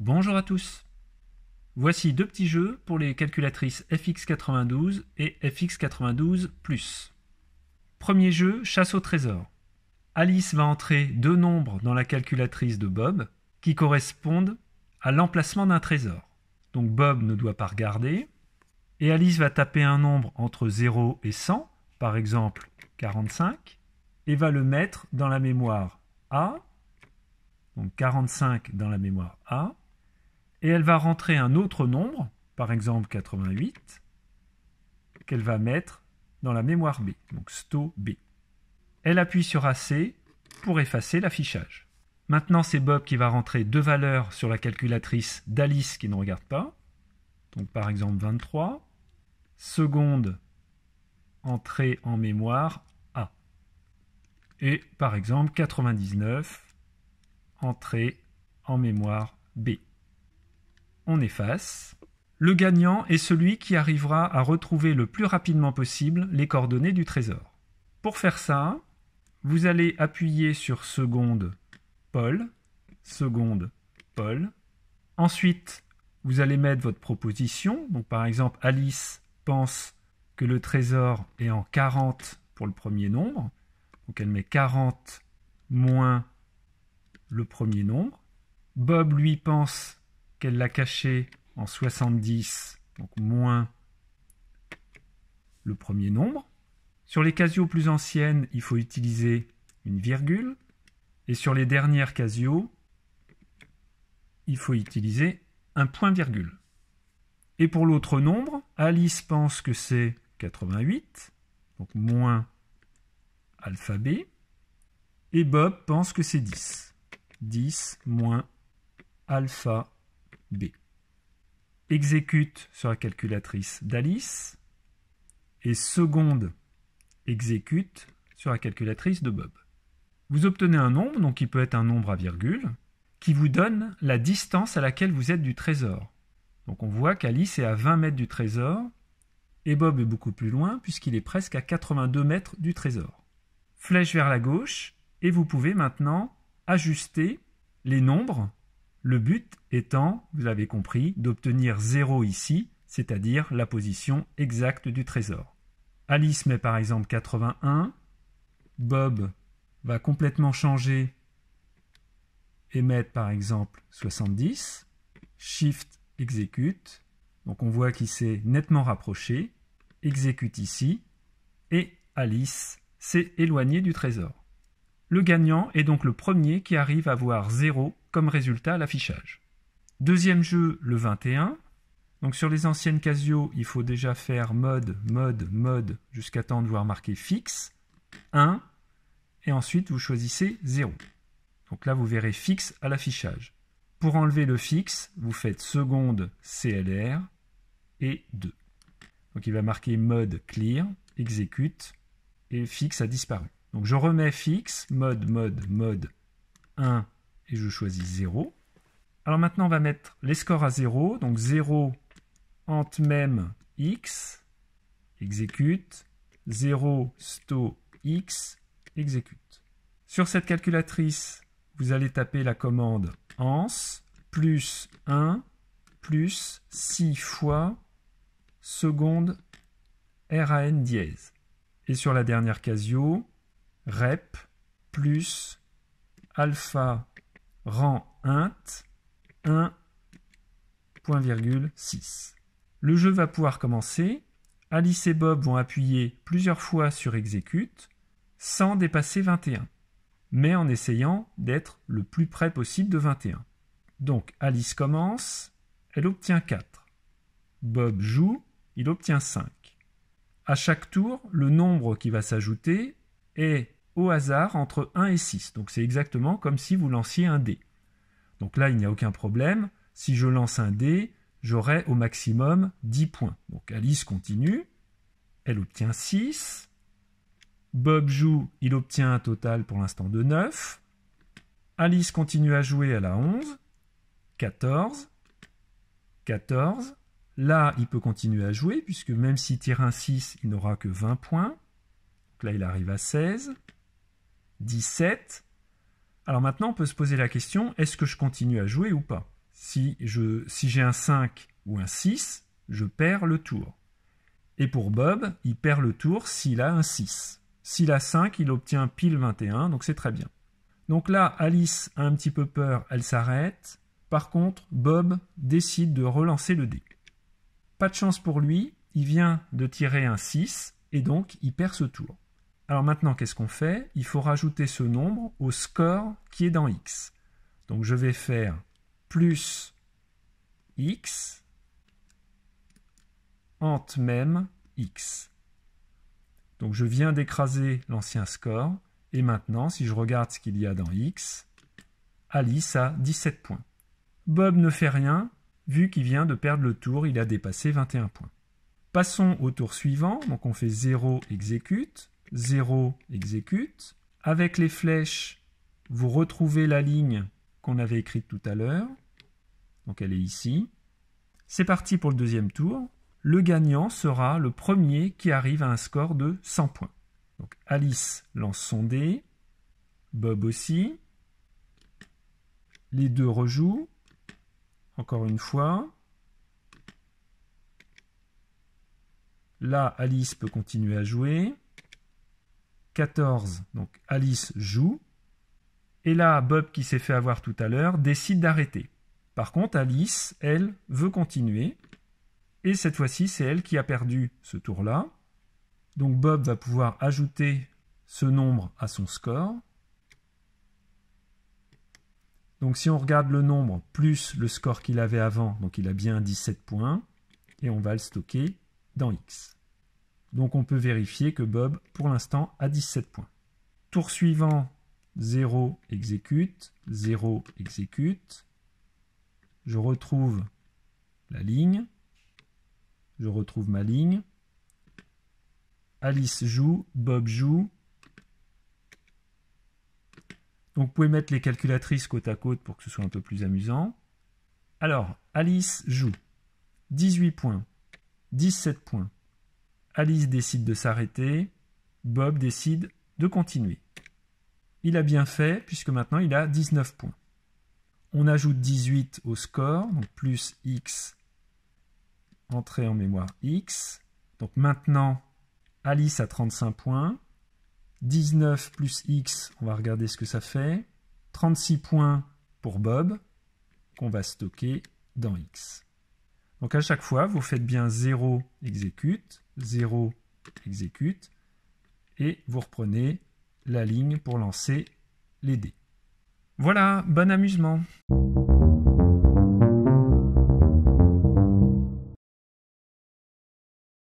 Bonjour à tous. Voici deux petits jeux pour les calculatrices FX92 et FX92 ⁇ Premier jeu, chasse au trésor. Alice va entrer deux nombres dans la calculatrice de Bob qui correspondent à l'emplacement d'un trésor. Donc Bob ne doit pas regarder. Et Alice va taper un nombre entre 0 et 100, par exemple 45, et va le mettre dans la mémoire A. Donc 45 dans la mémoire A et elle va rentrer un autre nombre, par exemple 88, qu'elle va mettre dans la mémoire B, donc sto B. Elle appuie sur AC pour effacer l'affichage. Maintenant, c'est Bob qui va rentrer deux valeurs sur la calculatrice d'Alice qui ne regarde pas. Donc par exemple 23, seconde, entrée en mémoire A. Et par exemple 99, entrée en mémoire B on efface. Le gagnant est celui qui arrivera à retrouver le plus rapidement possible les coordonnées du trésor. Pour faire ça, vous allez appuyer sur seconde Paul, seconde Paul. Ensuite, vous allez mettre votre proposition. Donc par exemple, Alice pense que le trésor est en 40 pour le premier nombre. Donc elle met 40 moins le premier nombre. Bob lui pense qu'elle l'a caché en 70, donc moins le premier nombre. Sur les Casio plus anciennes, il faut utiliser une virgule. Et sur les dernières Casio, il faut utiliser un point-virgule. Et pour l'autre nombre, Alice pense que c'est 88, donc moins b, Et Bob pense que c'est 10. 10 moins alpha B. Exécute sur la calculatrice d'Alice et seconde exécute sur la calculatrice de Bob. Vous obtenez un nombre, donc qui peut être un nombre à virgule, qui vous donne la distance à laquelle vous êtes du trésor. Donc on voit qu'Alice est à 20 mètres du trésor et Bob est beaucoup plus loin puisqu'il est presque à 82 mètres du trésor. Flèche vers la gauche et vous pouvez maintenant ajuster les nombres le but étant, vous l'avez compris, d'obtenir 0 ici, c'est-à-dire la position exacte du trésor. Alice met par exemple 81, Bob va complètement changer et mettre par exemple 70, Shift exécute, donc on voit qu'il s'est nettement rapproché, exécute ici, et Alice s'est éloignée du trésor. Le gagnant est donc le premier qui arrive à voir 0 comme résultat à l'affichage. Deuxième jeu, le 21. Donc sur les anciennes Casio, il faut déjà faire mode, mode, mode, jusqu'à temps de voir marqué fixe, 1, et ensuite vous choisissez 0. Donc là, vous verrez fixe à l'affichage. Pour enlever le fixe, vous faites seconde CLR et 2. Donc il va marquer mode clear, exécute, et fixe a disparu. Donc je remets fixe, mode, mode, mode 1 et je choisis 0. Alors maintenant on va mettre les scores à 0. Donc 0 ant même x exécute, 0 sto x exécute. Sur cette calculatrice, vous allez taper la commande ans plus 1 plus 6 fois seconde RAN dièse. Et sur la dernière casio, rep plus alpha rang int 1,6. Le jeu va pouvoir commencer. Alice et Bob vont appuyer plusieurs fois sur exécute sans dépasser 21, mais en essayant d'être le plus près possible de 21. Donc Alice commence, elle obtient 4. Bob joue, il obtient 5. A chaque tour, le nombre qui va s'ajouter est au hasard entre 1 et 6. Donc c'est exactement comme si vous lanciez un dé. Donc là, il n'y a aucun problème. Si je lance un dé, j'aurai au maximum 10 points. Donc Alice continue. Elle obtient 6. Bob joue, il obtient un total pour l'instant de 9. Alice continue à jouer, elle a 11. 14. 14. Là, il peut continuer à jouer, puisque même s'il tire un 6, il n'aura que 20 points. Donc là, il arrive à 16. 17. Alors maintenant, on peut se poser la question, est-ce que je continue à jouer ou pas Si j'ai si un 5 ou un 6, je perds le tour. Et pour Bob, il perd le tour s'il a un 6. S'il a 5, il obtient pile 21, donc c'est très bien. Donc là, Alice a un petit peu peur, elle s'arrête. Par contre, Bob décide de relancer le dé. Pas de chance pour lui, il vient de tirer un 6 et donc il perd ce tour. Alors maintenant, qu'est-ce qu'on fait Il faut rajouter ce nombre au score qui est dans x. Donc je vais faire plus x entre même x. Donc je viens d'écraser l'ancien score. Et maintenant, si je regarde ce qu'il y a dans x, Alice a 17 points. Bob ne fait rien, vu qu'il vient de perdre le tour, il a dépassé 21 points. Passons au tour suivant, donc on fait 0 exécute. 0 exécute. Avec les flèches, vous retrouvez la ligne qu'on avait écrite tout à l'heure. Donc elle est ici. C'est parti pour le deuxième tour. Le gagnant sera le premier qui arrive à un score de 100 points. Donc Alice lance son dé, Bob aussi. Les deux rejouent. Encore une fois. Là, Alice peut continuer à jouer. 14, donc Alice joue. Et là, Bob, qui s'est fait avoir tout à l'heure, décide d'arrêter. Par contre, Alice, elle, veut continuer. Et cette fois-ci, c'est elle qui a perdu ce tour-là. Donc Bob va pouvoir ajouter ce nombre à son score. Donc si on regarde le nombre plus le score qu'il avait avant, donc il a bien 17 points, et on va le stocker dans X. Donc on peut vérifier que Bob, pour l'instant, a 17 points. Tour suivant, 0 exécute, 0 exécute. Je retrouve la ligne. Je retrouve ma ligne. Alice joue, Bob joue. Donc vous pouvez mettre les calculatrices côte à côte pour que ce soit un peu plus amusant. Alors, Alice joue 18 points, 17 points, Alice décide de s'arrêter, Bob décide de continuer. Il a bien fait puisque maintenant il a 19 points. On ajoute 18 au score, donc plus x, entrée en mémoire x. Donc maintenant, Alice a 35 points. 19 plus x, on va regarder ce que ça fait. 36 points pour Bob, qu'on va stocker dans x. Donc à chaque fois, vous faites bien 0 exécute, 0 exécute, et vous reprenez la ligne pour lancer les dés. Voilà, bon amusement